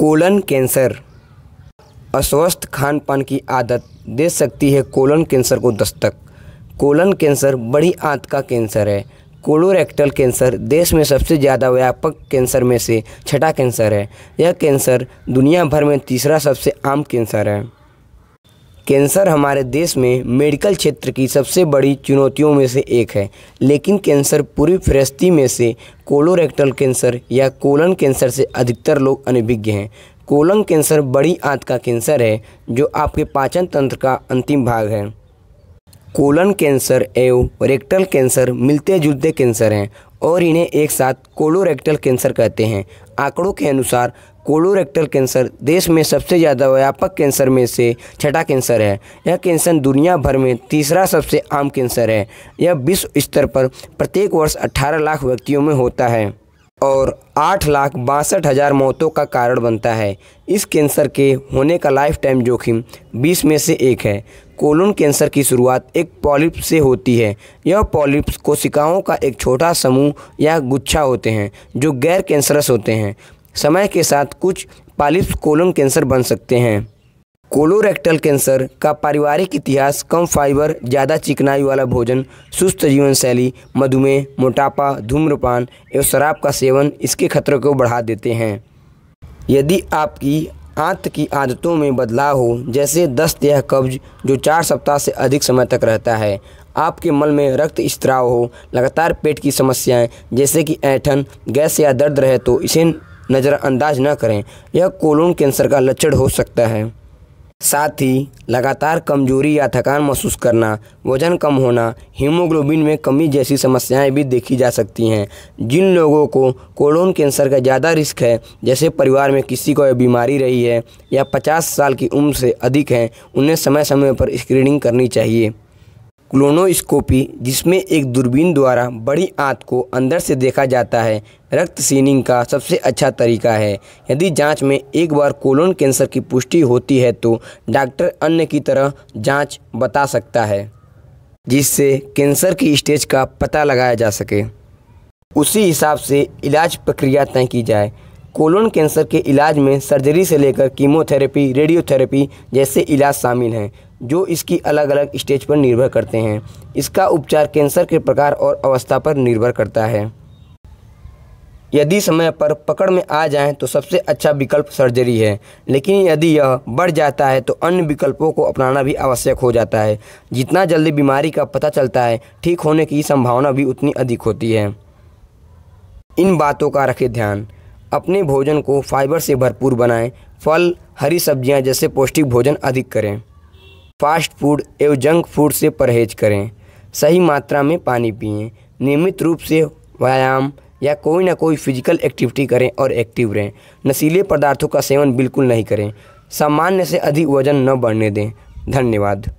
colon cancer अस्वस्थ खान पान की आदत दे सकती है कोलन कैंसर को दस्तक कोलन कैंसर बड़ी आंत का कैंसर है कोलोरेक्टल कैंसर देश में सबसे ज़्यादा व्यापक कैंसर में से छठा कैंसर है यह कैंसर दुनिया भर में तीसरा सबसे आम कैंसर है कैंसर हमारे देश में मेडिकल क्षेत्र की सबसे बड़ी चुनौतियों में से एक है लेकिन कैंसर पूरी फिरस्ती में से कोलोरेक्टल कैंसर या कोलन कैंसर से अधिकतर लोग अनभिज्ञ हैं कोलन कैंसर बड़ी आंत का कैंसर है जो आपके पाचन तंत्र का अंतिम भाग है कोलन कैंसर एवं रेक्टल कैंसर मिलते जुलते कैंसर हैं और इन्हें एक साथ कोलोरेक्टल कैंसर कहते हैं आंकड़ों के अनुसार कोलोरेक्टल कैंसर देश में सबसे ज़्यादा व्यापक कैंसर में से छठा कैंसर है यह कैंसर दुनिया भर में तीसरा सबसे आम कैंसर है यह विश्व स्तर पर प्रत्येक वर्ष 18 लाख व्यक्तियों में होता है और आठ लाख बासठ हज़ार मौतों का कारण बनता है इस कैंसर के होने का लाइफ टाइम जोखिम बीस में से एक है कोलोन कैंसर की शुरुआत एक पॉलिप से होती है यह पॉलिप्स कोशिकाओं का एक छोटा समूह या गुच्छा होते हैं जो गैर कैंसरस होते हैं समय के साथ कुछ पॉलिप्स कोलोन कैंसर बन सकते हैं कोलोरेक्टल कैंसर का पारिवारिक इतिहास कम फाइबर ज़्यादा चिकनाई वाला भोजन सुस्त जीवन शैली मधुमेह मोटापा धूम्रपान एवं शराब का सेवन इसके खतरे को बढ़ा देते हैं यदि आपकी आंत की आदतों में बदलाव हो जैसे दस्त या कब्ज जो चार सप्ताह से अधिक समय तक रहता है आपके मल में रक्त स्त्राव हो लगातार पेट की समस्याएं जैसे कि ऐठन गैस या दर्द रहे तो इसे नज़रअंदाज न करें यह कोलोन कैंसर का लक्षण हो सकता है साथ ही लगातार कमजोरी या थकान महसूस करना वजन कम होना हीमोग्लोबिन में कमी जैसी समस्याएं भी देखी जा सकती हैं जिन लोगों को कोलोन कैंसर का ज़्यादा रिस्क है जैसे परिवार में किसी को यह बीमारी रही है या 50 साल की उम्र से अधिक है उन्हें समय समय पर स्क्रीनिंग करनी चाहिए क्लोनोस्कोपी जिसमें एक दूरबीन द्वारा बड़ी आंत को अंदर से देखा जाता है रक्त सीनिंग का सबसे अच्छा तरीका है यदि जांच में एक बार कोलोन कैंसर की पुष्टि होती है तो डॉक्टर अन्य की तरह जांच बता सकता है जिससे कैंसर की स्टेज का पता लगाया जा सके उसी हिसाब से इलाज प्रक्रिया तय की जाए कोलोन कैंसर के इलाज में सर्जरी से लेकर कीमोथेरेपी रेडियोथेरेपी जैसे इलाज शामिल हैं जो इसकी अलग अलग स्टेज पर निर्भर करते हैं इसका उपचार कैंसर के प्रकार और अवस्था पर निर्भर करता है यदि समय पर पकड़ में आ जाएं तो सबसे अच्छा विकल्प सर्जरी है लेकिन यदि यह बढ़ जाता है तो अन्य विकल्पों को अपनाना भी आवश्यक हो जाता है जितना जल्दी बीमारी का पता चलता है ठीक होने की संभावना भी उतनी अधिक होती है इन बातों का रखें ध्यान अपने भोजन को फाइबर से भरपूर बनाएं फल हरी सब्जियां जैसे पौष्टिक भोजन अधिक करें फास्ट फूड एवं जंक फूड से परहेज करें सही मात्रा में पानी पिएं नियमित रूप से व्यायाम या कोई ना कोई फिजिकल एक्टिविटी करें और एक्टिव रहें नशीले पदार्थों का सेवन बिल्कुल नहीं करें सामान्य से अधिक वजन न बढ़ने दें धन्यवाद